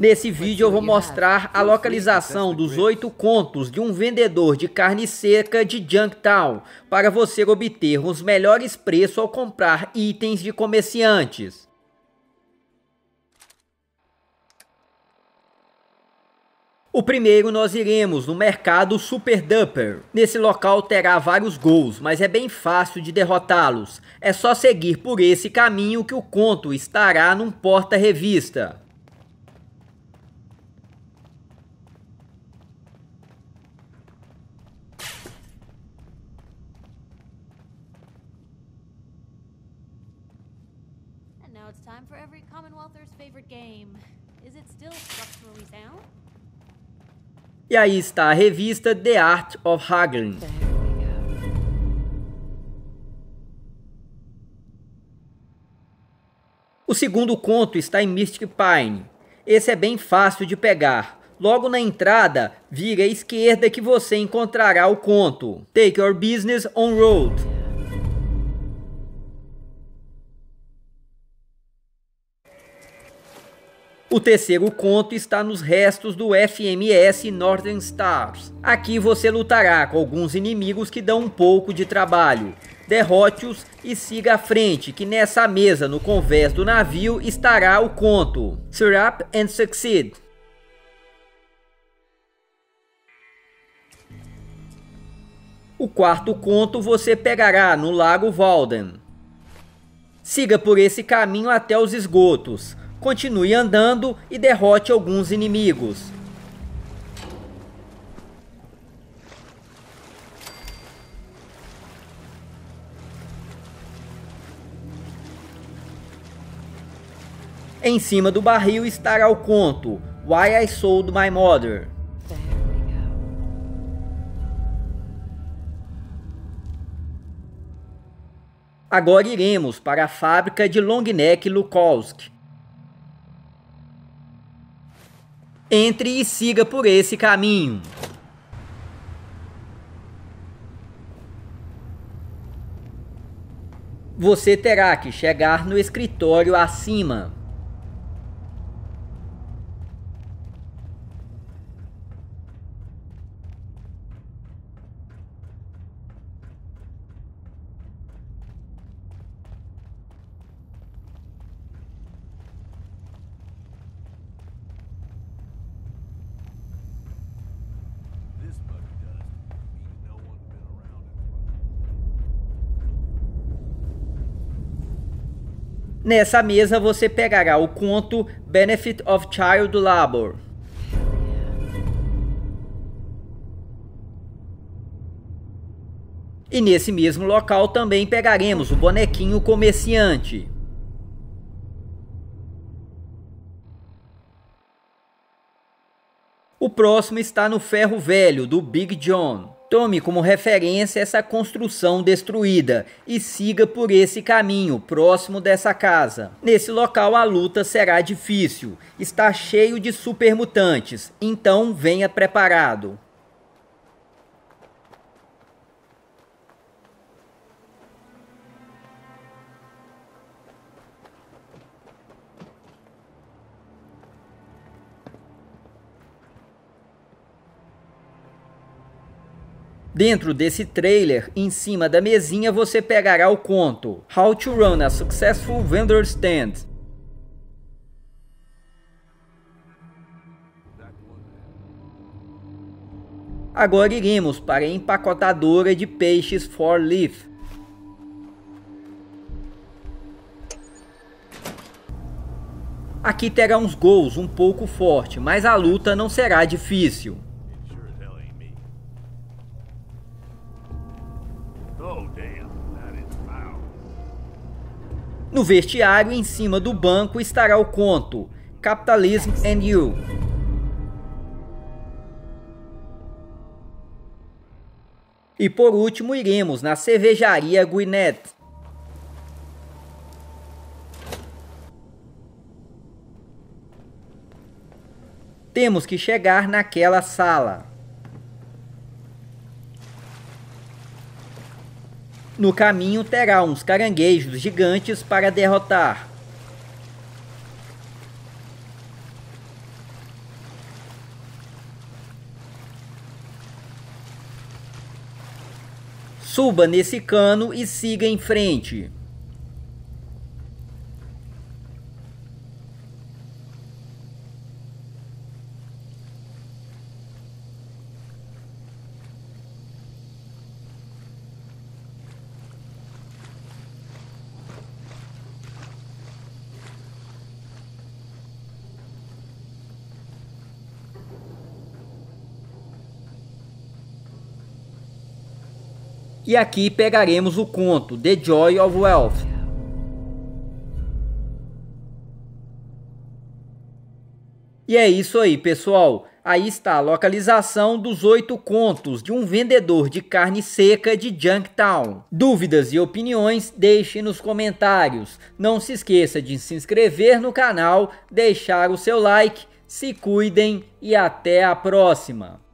Nesse vídeo eu vou mostrar a localização dos oito contos de um vendedor de carne seca de Junktown para você obter os melhores preços ao comprar itens de comerciantes. O primeiro nós iremos no mercado Super Dumper. Nesse local terá vários gols, mas é bem fácil de derrotá-los. É só seguir por esse caminho que o conto estará num porta-revista. it's time for every Commonwealther's favorite game. Is it still structurally sound? E aí está a revista The Art of Haggling. O segundo conto está em Mystic Pine. Esse é bem fácil de pegar. Logo na entrada, vira à esquerda que você encontrará o conto. Take Your Business on Road. O terceiro conto está nos restos do FMS Northern Stars. Aqui você lutará com alguns inimigos que dão um pouco de trabalho. Derrote-os e siga à frente, que nessa mesa no convés do navio estará o conto. Syrup and Succeed. O quarto conto você pegará no Lago Valden. Siga por esse caminho até os esgotos continue andando e derrote alguns inimigos. Em cima do barril estará o conto Why I Sold My Mother. Agora iremos para a fábrica de Longneck Lukowski, Entre e siga por esse caminho. Você terá que chegar no escritório acima. Nessa mesa você pegará o conto Benefit of Child Labor. E nesse mesmo local também pegaremos o bonequinho comerciante. O próximo está no ferro velho do Big John. Tome como referência essa construção destruída e siga por esse caminho, próximo dessa casa. Nesse local a luta será difícil, está cheio de supermutantes, então venha preparado. Dentro desse trailer, em cima da mesinha você pegará o conto How to Run a Successful Vendor Stand. Agora iremos para a empacotadora de peixes For Leaf. Aqui terá uns gols um pouco forte, mas a luta não será difícil. No vestiário, em cima do banco, estará o conto Capitalism and You. E por último, iremos na cervejaria Gwinnett. Temos que chegar naquela sala. No caminho terá uns caranguejos gigantes para derrotar. Suba nesse cano e siga em frente. E aqui pegaremos o conto The Joy of Wealth, E é isso aí, pessoal. Aí está a localização dos oito contos de um vendedor de carne seca de Junktown. Dúvidas e opiniões deixe nos comentários. Não se esqueça de se inscrever no canal, deixar o seu like, se cuidem e até a próxima.